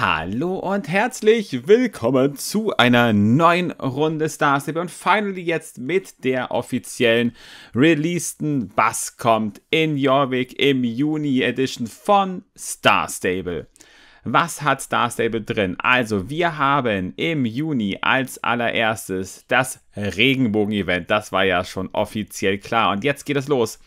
Hallo und herzlich willkommen zu einer neuen Runde Star Stable und finally jetzt mit der offiziellen releaseden Bass kommt in Jorvik im Juni Edition von Star Stable. Was hat Star Stable drin? Also, wir haben im Juni als allererstes das Regenbogen-Event. Das war ja schon offiziell klar. Und jetzt geht es los.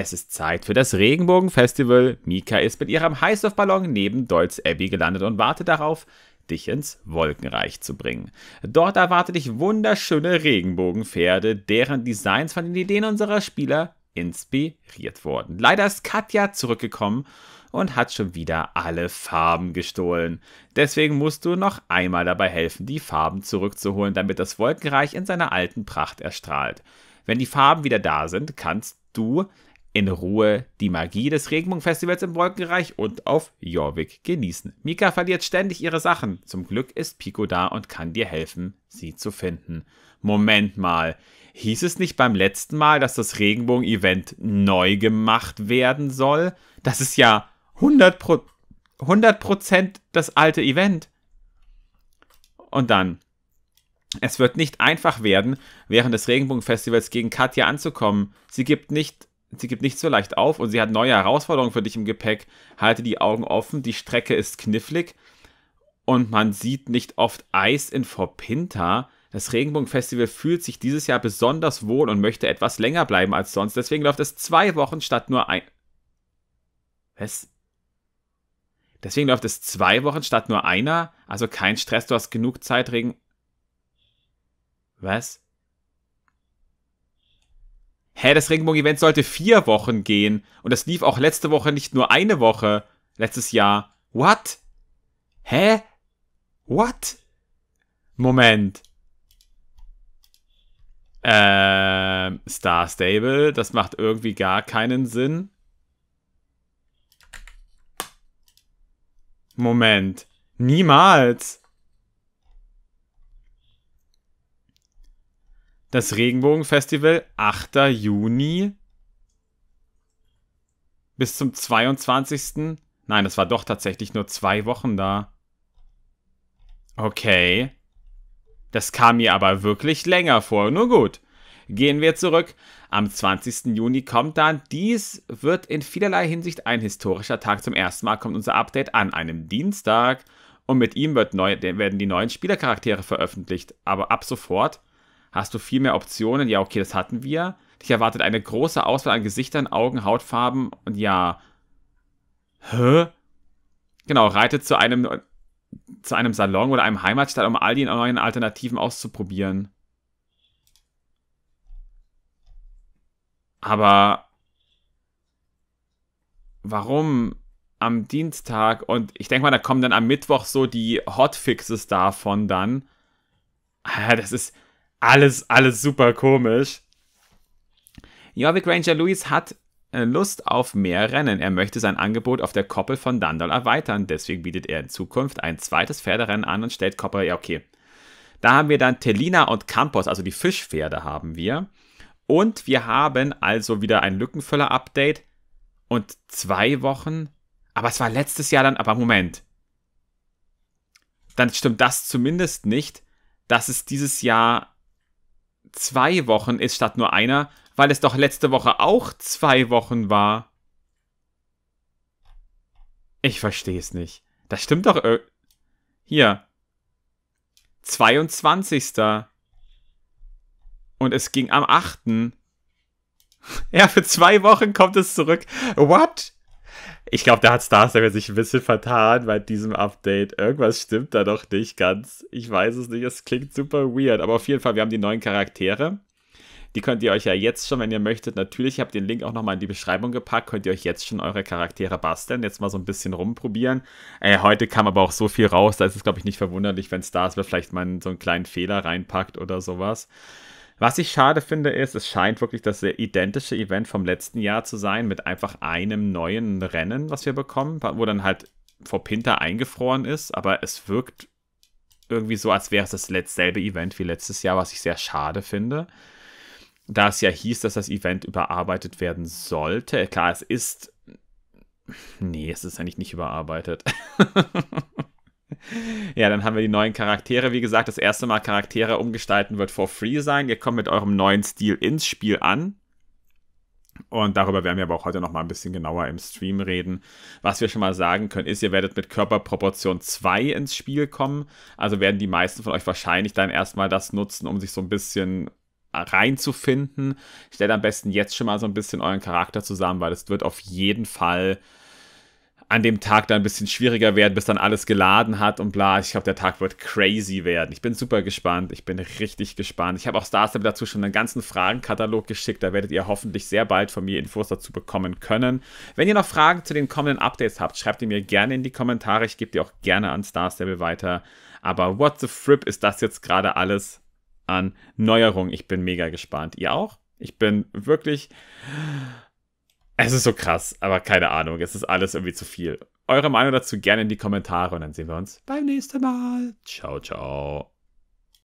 Es ist Zeit für das Regenbogenfestival. Mika ist mit ihrem Heißluftballon neben Dolz Abbey gelandet und wartet darauf, dich ins Wolkenreich zu bringen. Dort erwarten dich wunderschöne Regenbogenpferde, deren Designs von den Ideen unserer Spieler inspiriert wurden. Leider ist Katja zurückgekommen und hat schon wieder alle Farben gestohlen. Deswegen musst du noch einmal dabei helfen, die Farben zurückzuholen, damit das Wolkenreich in seiner alten Pracht erstrahlt. Wenn die Farben wieder da sind, kannst du in Ruhe die Magie des Regenbogenfestivals im Wolkenreich und auf Jorvik genießen. Mika verliert ständig ihre Sachen. Zum Glück ist Pico da und kann dir helfen, sie zu finden. Moment mal. Hieß es nicht beim letzten Mal, dass das Regenbogen-Event neu gemacht werden soll? Das ist ja 100%, 100 das alte Event. Und dann es wird nicht einfach werden, während des Regenbogenfestivals gegen Katja anzukommen. Sie gibt nicht sie gibt nicht so leicht auf und sie hat neue Herausforderungen für dich im Gepäck. Halte die Augen offen, die Strecke ist knifflig und man sieht nicht oft Eis in Vorpinta. Das Regenbogenfestival fühlt sich dieses Jahr besonders wohl und möchte etwas länger bleiben als sonst. Deswegen läuft es zwei Wochen statt nur ein. Was? Deswegen läuft es zwei Wochen statt nur einer. Also kein Stress, du hast genug Zeit, Regen. Was? hä, das Regenbogen-Event sollte vier Wochen gehen und das lief auch letzte Woche nicht nur eine Woche, letztes Jahr. What? Hä? What? Moment. Ähm, Star Stable, das macht irgendwie gar keinen Sinn. Moment. Niemals. Das Regenbogenfestival 8. Juni bis zum 22. Nein, das war doch tatsächlich nur zwei Wochen da. Okay. Das kam mir aber wirklich länger vor. Nur gut. Gehen wir zurück. Am 20. Juni kommt dann. Dies wird in vielerlei Hinsicht ein historischer Tag. Zum ersten Mal kommt unser Update an einem Dienstag. Und mit ihm wird neu, werden die neuen Spielercharaktere veröffentlicht. Aber ab sofort hast du viel mehr Optionen. Ja, okay, das hatten wir. Dich erwartet eine große Auswahl an Gesichtern, Augen, Hautfarben und ja. Hä? Genau, reite zu einem, zu einem Salon oder einem Heimatstadt, um all die neuen Alternativen auszuprobieren. Aber warum am Dienstag und ich denke mal, da kommen dann am Mittwoch so die Hotfixes davon dann. Das ist, alles, alles super komisch. Jorvik Ranger Lewis hat äh, Lust auf mehr Rennen. Er möchte sein Angebot auf der Koppel von Dandal erweitern. Deswegen bietet er in Zukunft ein zweites Pferderennen an und stellt Koppel, ja, okay. Da haben wir dann Telina und Campos, also die Fischpferde haben wir. Und wir haben also wieder ein Lückenfüller-Update und zwei Wochen. Aber es war letztes Jahr dann, aber Moment. Dann stimmt das zumindest nicht, dass es dieses Jahr zwei Wochen ist statt nur einer, weil es doch letzte Woche auch zwei Wochen war. Ich verstehe es nicht. Das stimmt doch. Hier. 22. Und es ging am 8. Ja, für zwei Wochen kommt es zurück. What? Ich glaube, da hat Star Stable sich ein bisschen vertan bei diesem Update. Irgendwas stimmt da doch nicht ganz. Ich weiß es nicht, es klingt super weird. Aber auf jeden Fall, wir haben die neuen Charaktere. Die könnt ihr euch ja jetzt schon, wenn ihr möchtet, natürlich, ich habe den Link auch nochmal in die Beschreibung gepackt, könnt ihr euch jetzt schon eure Charaktere basteln, jetzt mal so ein bisschen rumprobieren. Äh, heute kam aber auch so viel raus, da ist es, glaube ich, nicht verwunderlich, wenn Stars vielleicht mal so einen kleinen Fehler reinpackt oder sowas. Was ich schade finde, ist, es scheint wirklich das sehr identische Event vom letzten Jahr zu sein, mit einfach einem neuen Rennen, was wir bekommen, wo dann halt vor Pinter eingefroren ist, aber es wirkt irgendwie so, als wäre es das selbe Event wie letztes Jahr, was ich sehr schade finde. Da es ja hieß, dass das Event überarbeitet werden sollte. Klar, es ist. Nee, es ist eigentlich nicht überarbeitet. ja, dann haben wir die neuen Charaktere. Wie gesagt, das erste Mal Charaktere umgestalten wird for free sein. Ihr kommt mit eurem neuen Stil ins Spiel an. Und darüber werden wir aber auch heute noch mal ein bisschen genauer im Stream reden. Was wir schon mal sagen können, ist, ihr werdet mit Körperproportion 2 ins Spiel kommen. Also werden die meisten von euch wahrscheinlich dann erstmal das nutzen, um sich so ein bisschen reinzufinden. Stellt am besten jetzt schon mal so ein bisschen euren Charakter zusammen, weil es wird auf jeden Fall an dem Tag dann ein bisschen schwieriger werden, bis dann alles geladen hat und bla. Ich glaube, der Tag wird crazy werden. Ich bin super gespannt. Ich bin richtig gespannt. Ich habe auch Starstep dazu schon einen ganzen Fragenkatalog geschickt. Da werdet ihr hoffentlich sehr bald von mir Infos dazu bekommen können. Wenn ihr noch Fragen zu den kommenden Updates habt, schreibt ihr mir gerne in die Kommentare. Ich gebe die auch gerne an Starstable weiter. Aber what the frip ist das jetzt gerade alles an Neuerungen? Ich bin mega gespannt. Ihr auch? Ich bin wirklich es ist so krass, aber keine Ahnung, es ist alles irgendwie zu viel. Eure Meinung dazu gerne in die Kommentare und dann sehen wir uns beim nächsten Mal. Ciao, ciao.